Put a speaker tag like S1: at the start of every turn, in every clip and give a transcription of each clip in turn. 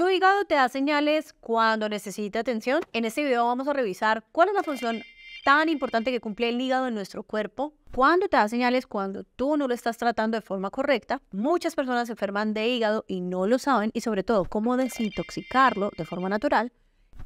S1: Tu hígado te da señales cuando necesita atención. En este video vamos a revisar cuál es la función tan importante que cumple el hígado en nuestro cuerpo. ¿Cuándo te da señales cuando tú no lo estás tratando de forma correcta, muchas personas se enferman de hígado y no lo saben y sobre todo cómo desintoxicarlo de forma natural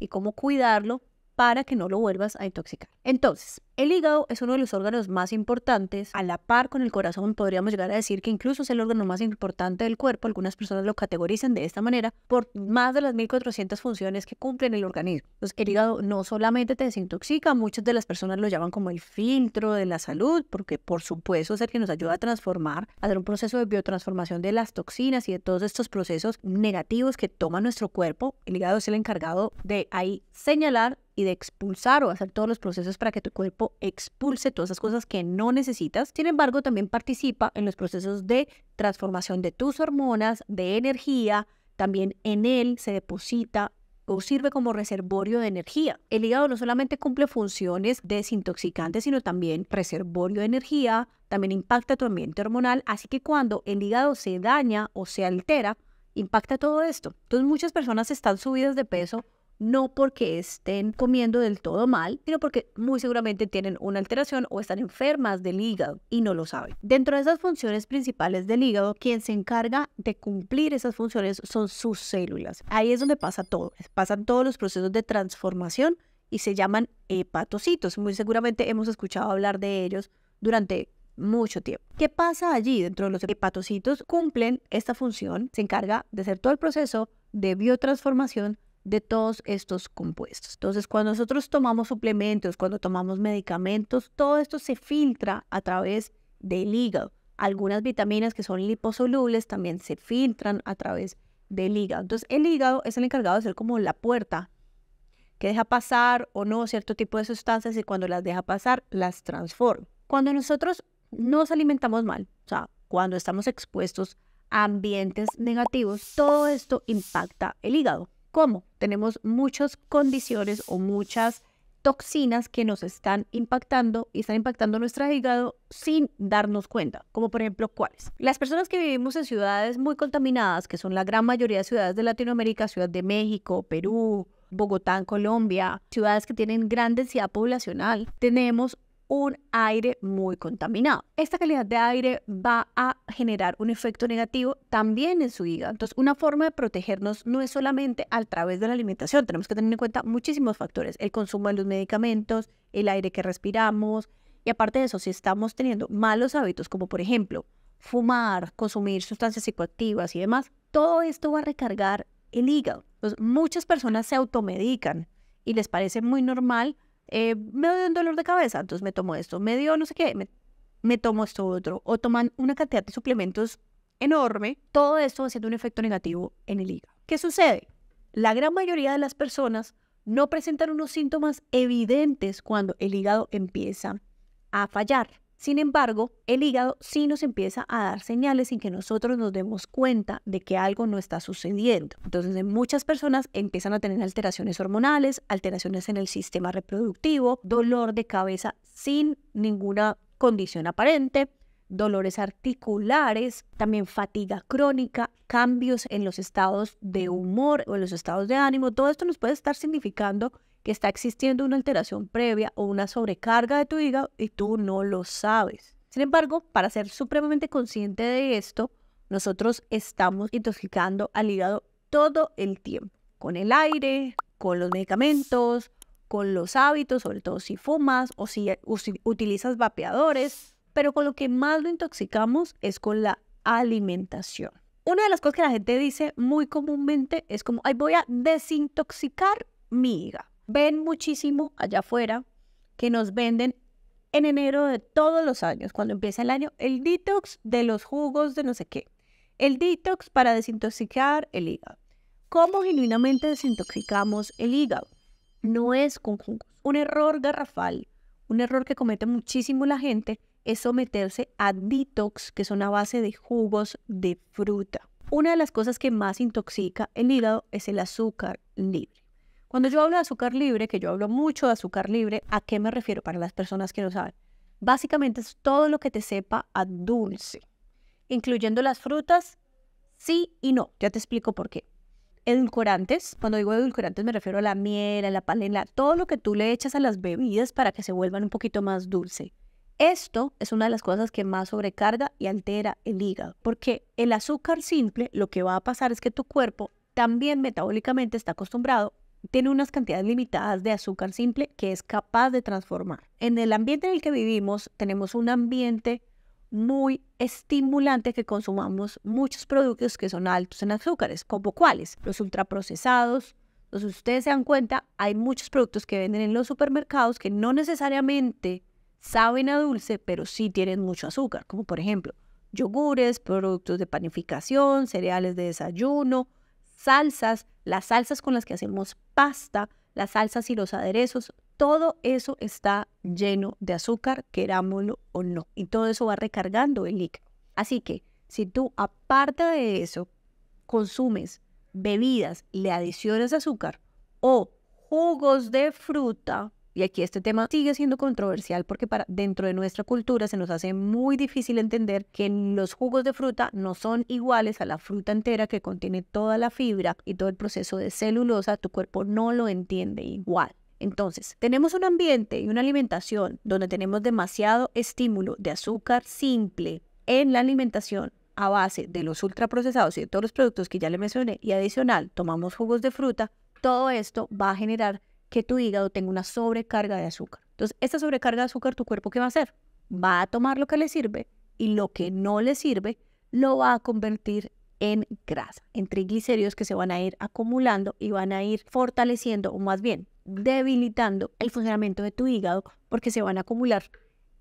S1: y cómo cuidarlo para que no lo vuelvas a intoxicar. Entonces, el hígado es uno de los órganos más importantes, a la par con el corazón podríamos llegar a decir que incluso es el órgano más importante del cuerpo, algunas personas lo categorizan de esta manera, por más de las 1400 funciones que cumple en el organismo. Entonces, el hígado no solamente te desintoxica, muchas de las personas lo llaman como el filtro de la salud, porque por supuesto es el que nos ayuda a transformar, a hacer un proceso de biotransformación de las toxinas y de todos estos procesos negativos que toma nuestro cuerpo. El hígado es el encargado de ahí señalar y de expulsar o hacer todos los procesos para que tu cuerpo expulse todas esas cosas que no necesitas. Sin embargo, también participa en los procesos de transformación de tus hormonas, de energía. También en él se deposita o sirve como reservorio de energía. El hígado no solamente cumple funciones desintoxicantes, sino también reservorio de energía, también impacta tu ambiente hormonal, así que cuando el hígado se daña o se altera, impacta todo esto. Entonces muchas personas están subidas de peso no porque estén comiendo del todo mal, sino porque muy seguramente tienen una alteración o están enfermas del hígado y no lo saben. Dentro de esas funciones principales del hígado, quien se encarga de cumplir esas funciones son sus células. Ahí es donde pasa todo, pasan todos los procesos de transformación y se llaman hepatocitos. Muy seguramente hemos escuchado hablar de ellos durante mucho tiempo. ¿Qué pasa allí dentro de los hepatocitos? Cumplen esta función, se encarga de hacer todo el proceso de biotransformación de todos estos compuestos. Entonces, cuando nosotros tomamos suplementos, cuando tomamos medicamentos, todo esto se filtra a través del hígado. Algunas vitaminas que son liposolubles también se filtran a través del hígado. Entonces, el hígado es el encargado de ser como la puerta que deja pasar o no cierto tipo de sustancias y cuando las deja pasar, las transforma. Cuando nosotros nos alimentamos mal, o sea, cuando estamos expuestos a ambientes negativos, todo esto impacta el hígado. ¿Cómo? Tenemos muchas condiciones o muchas toxinas que nos están impactando y están impactando nuestro hígado sin darnos cuenta, como por ejemplo cuáles. Las personas que vivimos en ciudades muy contaminadas, que son la gran mayoría de ciudades de Latinoamérica, Ciudad de México, Perú, Bogotá, Colombia, ciudades que tienen gran densidad poblacional, tenemos un aire muy contaminado. Esta calidad de aire va a generar un efecto negativo también en su hígado. Entonces, una forma de protegernos no es solamente a través de la alimentación, tenemos que tener en cuenta muchísimos factores, el consumo de los medicamentos, el aire que respiramos, y aparte de eso, si estamos teniendo malos hábitos, como por ejemplo fumar, consumir sustancias psicoactivas y demás, todo esto va a recargar el hígado. muchas personas se automedican y les parece muy normal eh, me dio un dolor de cabeza, entonces me tomo esto, me dio no sé qué, me, tomo esto otro, o toman una cantidad de suplementos enorme, todo esto haciendo un efecto negativo en el hígado. ¿Qué sucede? La gran mayoría de las personas no presentan unos síntomas evidentes cuando el hígado empieza a fallar. Sin embargo, el hígado sí nos empieza a dar señales sin que nosotros nos demos cuenta de que algo no está sucediendo. Entonces, muchas personas empiezan a tener alteraciones hormonales, alteraciones en el sistema reproductivo, dolor de cabeza sin ninguna condición aparente, dolores articulares, también fatiga crónica, cambios en los estados de humor o en los estados de ánimo. Todo esto nos puede estar significando que está existiendo una alteración previa o una sobrecarga de tu hígado y tú no lo sabes. Sin embargo, para ser supremamente consciente de esto, nosotros estamos intoxicando al hígado todo el tiempo, con el aire, con los medicamentos, con los hábitos, sobre todo si fumas o si, utilizas vapeadores, pero con lo que más lo intoxicamos es con la alimentación. Una de las cosas que la gente dice muy comúnmente es como, ay, voy a desintoxicar mi hígado ven muchísimo allá afuera que nos venden en enero de todos los años, cuando empieza el año, el detox de los jugos de no sé qué. El detox para desintoxicar el hígado. ¿Cómo genuinamente desintoxicamos el hígado? No es con jugos. Un error garrafal, un error que comete muchísimo la gente, es someterse a detox, que son a base de jugos de fruta. Una de las cosas que más intoxica el hígado es el azúcar libre. Cuando yo hablo de azúcar libre, que yo hablo mucho de azúcar libre, ¿a qué me refiero para las personas que no saben? Básicamente es todo lo que te sepa a dulce, incluyendo las frutas, sí y no. Ya te explico por qué. Edulcorantes, cuando digo edulcorantes me refiero a la miel, a la panela, todo lo que tú le echas a las bebidas para que se vuelvan un poquito más dulce. Esto es una de las cosas que más sobrecarga y altera el hígado, porque el azúcar simple lo que va a pasar es que tu cuerpo también metabólicamente está acostumbrado tiene unas cantidades limitadas de azúcar simple que es capaz de transformar. En el ambiente en el que vivimos tenemos un ambiente muy estimulante que consumamos muchos productos que son altos en azúcares, como cuáles, los ultraprocesados. Entonces, ustedes se dan cuenta, hay muchos productos que venden en los supermercados que no necesariamente saben a dulce, pero sí tienen mucho azúcar, como por ejemplo yogures, productos de panificación, cereales de desayuno, salsas, las salsas con las que hacemos pasta, las salsas y los aderezos, todo eso está lleno de azúcar, querámoslo o no. Y todo eso va recargando el líquido. Así que si tú aparte de eso consumes bebidas, le adicionas azúcar o jugos de fruta, y aquí este tema sigue siendo controversial porque para dentro de nuestra cultura se nos hace muy difícil entender que los jugos de fruta no son iguales a la fruta entera que contiene toda la fibra y todo el proceso de celulosa, tu cuerpo no lo entiende igual. Entonces, tenemos un ambiente y una alimentación donde tenemos demasiado estímulo de azúcar simple en la alimentación a base de los ultraprocesados y de todos los productos que ya le mencioné y adicional tomamos jugos de fruta, todo esto va a generar que tu hígado tenga una sobrecarga de azúcar. Entonces, esta sobrecarga de azúcar, ¿tu cuerpo qué va a hacer? Va a tomar lo que le sirve y lo que no le sirve lo va a convertir en grasa, en triglicéridos que se van a ir acumulando y van a ir fortaleciendo, o más bien debilitando el funcionamiento de tu hígado porque se van a acumular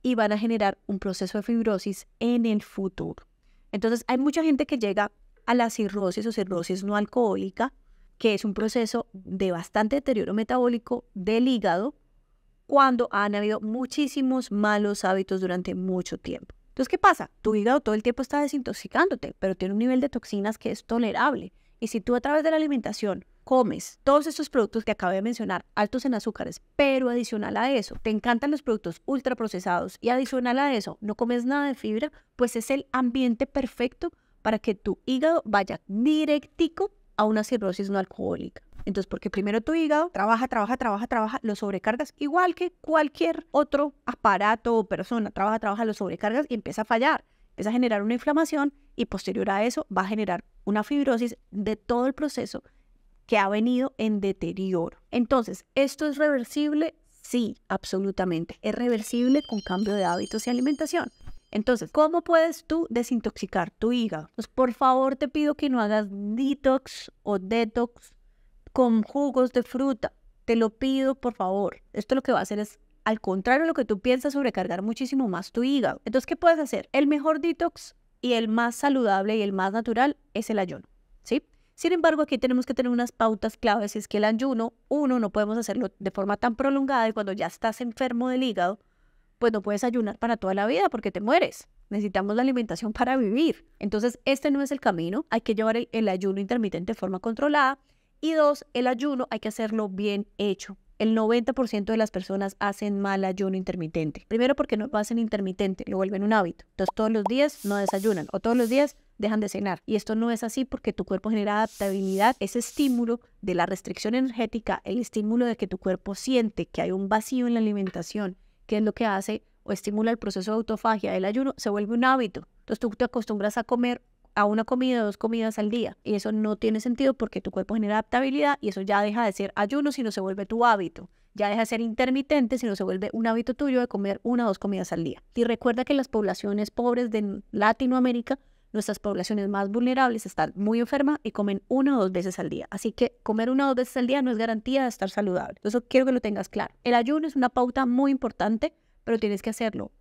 S1: y van a generar un proceso de fibrosis en el futuro. Entonces, hay mucha gente que llega a la cirrosis o cirrosis no alcohólica que es un proceso de bastante deterioro metabólico del hígado cuando han habido muchísimos malos hábitos durante mucho tiempo. Entonces, ¿qué pasa? Tu hígado todo el tiempo está desintoxicándote, pero tiene un nivel de toxinas que es tolerable. Y si tú a través de la alimentación comes todos estos productos que acabo de mencionar, altos en azúcares, pero adicional a eso, te encantan los productos ultraprocesados y adicional a eso, no comes nada de fibra, pues es el ambiente perfecto para que tu hígado vaya directico a una cirrosis no alcohólica. Entonces, porque primero tu hígado trabaja, trabaja, trabaja, trabaja, lo sobrecargas, igual que cualquier otro aparato o persona, trabaja, trabaja, lo sobrecargas y empieza a fallar, empieza a generar una inflamación y posterior a eso va a generar una fibrosis de todo el proceso que ha venido en deterioro. Entonces, ¿esto es reversible? Sí, absolutamente. ¿Es reversible con cambio de hábitos y alimentación? Entonces, ¿cómo puedes tú desintoxicar tu hígado? Pues, por favor te pido que no hagas detox o detox con jugos de fruta. Te lo pido, por favor. Esto lo que va a hacer es al contrario de lo que tú piensas, sobrecargar muchísimo más tu hígado. Entonces, ¿qué puedes hacer? El mejor detox y el más saludable y el más natural es el ayuno, ¿sí? Sin embargo, aquí tenemos que tener unas pautas claves, es que el ayuno, uno, no podemos hacerlo de forma tan prolongada y cuando ya estás enfermo del hígado, pues no puedes ayunar para toda la vida porque te mueres. Necesitamos la alimentación para vivir. Entonces, este no es el camino. Hay que llevar el, ayuno intermitente de forma controlada. Y dos, el ayuno hay que hacerlo bien hecho. El 90% de las personas hacen mal ayuno intermitente. Primero porque no lo hacen intermitente, lo vuelven un hábito. Entonces todos los días no desayunan o todos los días dejan de cenar. Y esto no es así porque tu cuerpo genera adaptabilidad, ese estímulo de la restricción energética, el estímulo de que tu cuerpo siente que hay un vacío en la alimentación que es lo que hace o estimula el proceso de autofagia del ayuno, se vuelve un hábito. Entonces tú te acostumbras a comer a una comida, dos comidas al día. Y eso no tiene sentido porque tu cuerpo genera adaptabilidad y eso ya deja de ser ayuno, sino se vuelve tu hábito. Ya deja de ser intermitente, sino se vuelve un hábito tuyo de comer una o dos comidas al día. Y recuerda que las poblaciones pobres de Latinoamérica nuestras poblaciones más vulnerables están muy enfermas y comen una o dos veces al día. Así que comer una o dos veces al día no es garantía de estar saludable. Eso quiero que lo tengas claro. El ayuno es una pauta muy importante, pero tienes que hacerlo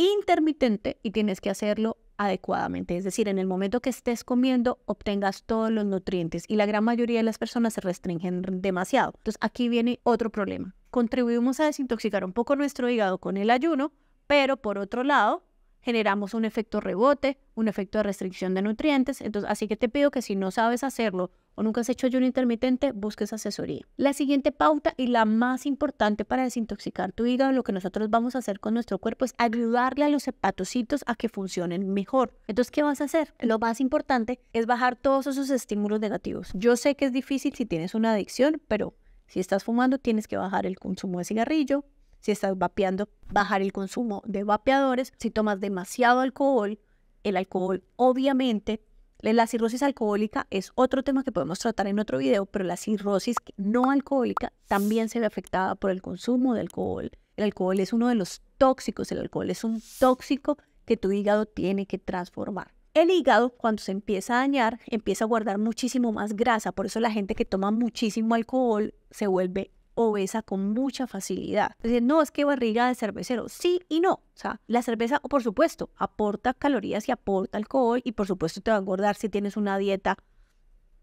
S1: intermitente y tienes que hacerlo adecuadamente. Es decir, en el momento que estés comiendo, obtengas todos los nutrientes y la gran mayoría de las personas se restringen demasiado. Entonces, aquí viene otro problema. Contribuimos a desintoxicar un poco nuestro hígado con el ayuno, pero por otro lado, generamos un efecto rebote, un efecto de restricción de nutrientes. Entonces, así que te pido que si no sabes hacerlo o nunca has hecho ayuno intermitente, busques asesoría. La siguiente pauta y la más importante para desintoxicar tu hígado, lo que nosotros vamos a hacer con nuestro cuerpo es ayudarle a los hepatocitos a que funcionen mejor. Entonces, ¿qué vas a hacer? Lo más importante es bajar todos esos estímulos negativos. Yo sé que es difícil si tienes una adicción, pero si estás fumando, tienes que bajar el consumo de cigarrillo, si estás vapeando, bajar el consumo de vapeadores. Si tomas demasiado alcohol, el alcohol obviamente, la cirrosis alcohólica es otro tema que podemos tratar en otro video, pero la cirrosis no alcohólica también se ve afectada por el consumo de alcohol. El alcohol es uno de los tóxicos, el alcohol es un tóxico que tu hígado tiene que transformar. El hígado, cuando se empieza a dañar, empieza a guardar muchísimo más grasa. Por eso la gente que toma muchísimo alcohol se vuelve obesa con mucha facilidad. Entonces, no es que barriga de cervecero, sí y no. O sea, la cerveza, por supuesto, aporta calorías y aporta alcohol y por supuesto te va a engordar si tienes una dieta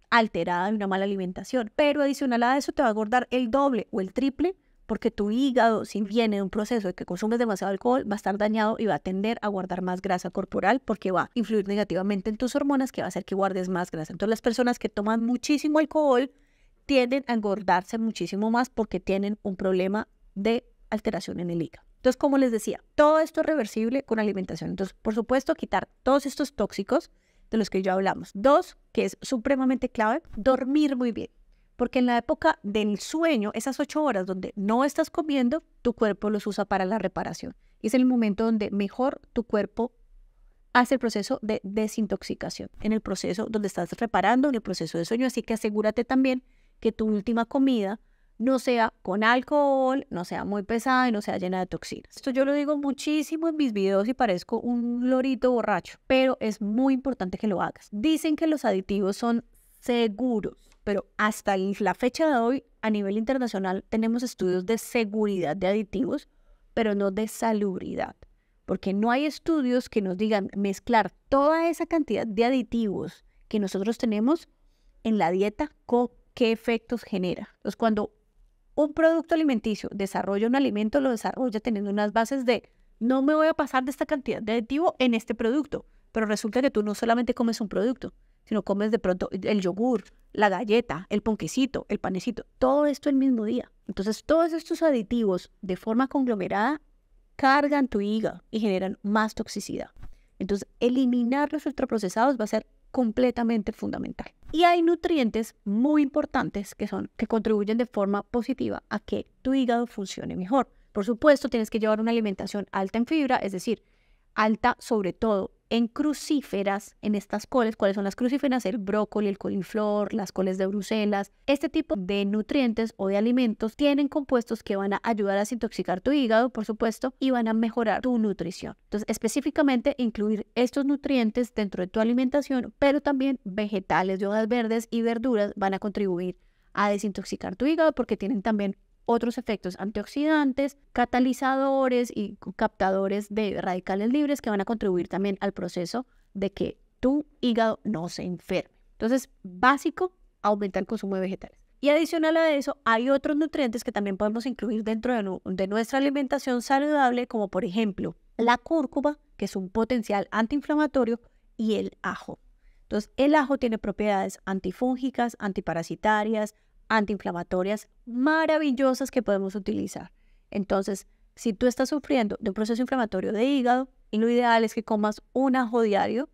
S1: alterada y una mala alimentación. Pero adicional a eso te va a engordar el doble o el triple porque tu hígado, si viene de un proceso de que consumes demasiado alcohol, va a estar dañado y va a tender a guardar más grasa corporal porque va a influir negativamente en tus hormonas que va a hacer que guardes más grasa. Entonces las personas que toman muchísimo alcohol tienden a engordarse muchísimo más porque tienen un problema de alteración en el hígado. Entonces, como les decía, todo esto es reversible con alimentación. Entonces, por supuesto, quitar todos estos tóxicos de los que ya hablamos. Dos, que es supremamente clave, dormir muy bien. Porque en la época del sueño, esas ocho horas donde no estás comiendo, tu cuerpo los usa para la reparación. Y es el momento donde mejor tu cuerpo hace el proceso de desintoxicación, en el proceso donde estás reparando, en el proceso de sueño. Así que asegúrate también que tu última comida no sea con alcohol, no sea muy pesada y no sea llena de toxinas. Esto yo lo digo muchísimo en mis videos y parezco un lorito borracho, pero es muy importante que lo hagas. Dicen que los aditivos son seguros, pero hasta la fecha de hoy a nivel internacional tenemos estudios de seguridad de aditivos, pero no de salubridad, porque no hay estudios que nos digan mezclar toda esa cantidad de aditivos que nosotros tenemos en la dieta con qué efectos genera. Entonces, cuando un producto alimenticio desarrolla un alimento, lo desarrolla teniendo unas bases de no me voy a pasar de esta cantidad de aditivo en este producto, pero resulta que tú no solamente comes un producto, sino comes de pronto el yogur, la galleta, el ponquecito, el panecito, todo esto el mismo día. Entonces, todos estos aditivos de forma conglomerada cargan tu hígado y generan más toxicidad. Entonces, eliminar los ultraprocesados va a ser completamente fundamental. Y hay nutrientes muy importantes que, son, que contribuyen de forma positiva a que tu hígado funcione mejor. Por supuesto, tienes que llevar una alimentación alta en fibra, es decir, alta sobre todo en crucíferas, en estas coles, ¿cuáles son las crucíferas? El brócoli, el coliflor, las coles de Bruselas. Este tipo de nutrientes o de alimentos tienen compuestos que van a ayudar a desintoxicar tu hígado, por supuesto, y van a mejorar tu nutrición. Entonces, específicamente incluir estos nutrientes dentro de tu alimentación, pero también vegetales de hojas verdes y verduras van a contribuir a desintoxicar tu hígado porque tienen también otros efectos antioxidantes, catalizadores y captadores de radicales libres que van a contribuir también al proceso de que tu hígado no se enferme. Entonces, básico, aumentar el consumo de vegetales. Y adicional a eso, hay otros nutrientes que también podemos incluir dentro de, nuestra alimentación saludable, como por ejemplo la cúrcuma, que es un potencial antiinflamatorio, y el ajo. Entonces, el ajo tiene propiedades antifúngicas, antiparasitarias, antiinflamatorias maravillosas que podemos utilizar. Entonces, si tú estás sufriendo de un proceso inflamatorio de hígado, y lo ideal es que comas un ajo diario.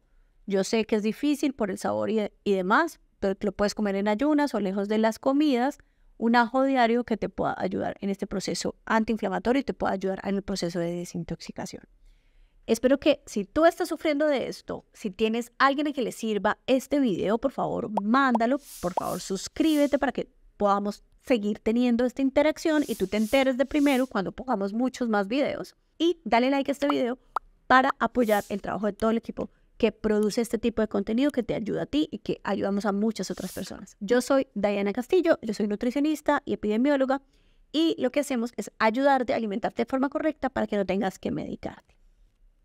S1: Yo sé que es difícil por el sabor y, demás, pero lo puedes comer en ayunas o lejos de las comidas. Un ajo diario que te pueda ayudar en este proceso antiinflamatorio y te pueda ayudar en el proceso de desintoxicación. Espero que si tú estás sufriendo de esto, si tienes alguien a quien le sirva este video, por favor, mándalo. Por favor, suscríbete para que podamos seguir teniendo esta interacción y tú te enteres de primero cuando pongamos muchos más videos. Y dale like a este video para apoyar el trabajo de todo el equipo que produce este tipo de contenido que te ayuda a ti y que ayudamos a muchas otras personas. Yo soy Diana Castillo, yo soy nutricionista y epidemióloga y lo que hacemos es ayudarte a alimentarte de forma correcta para que no tengas que medicarte.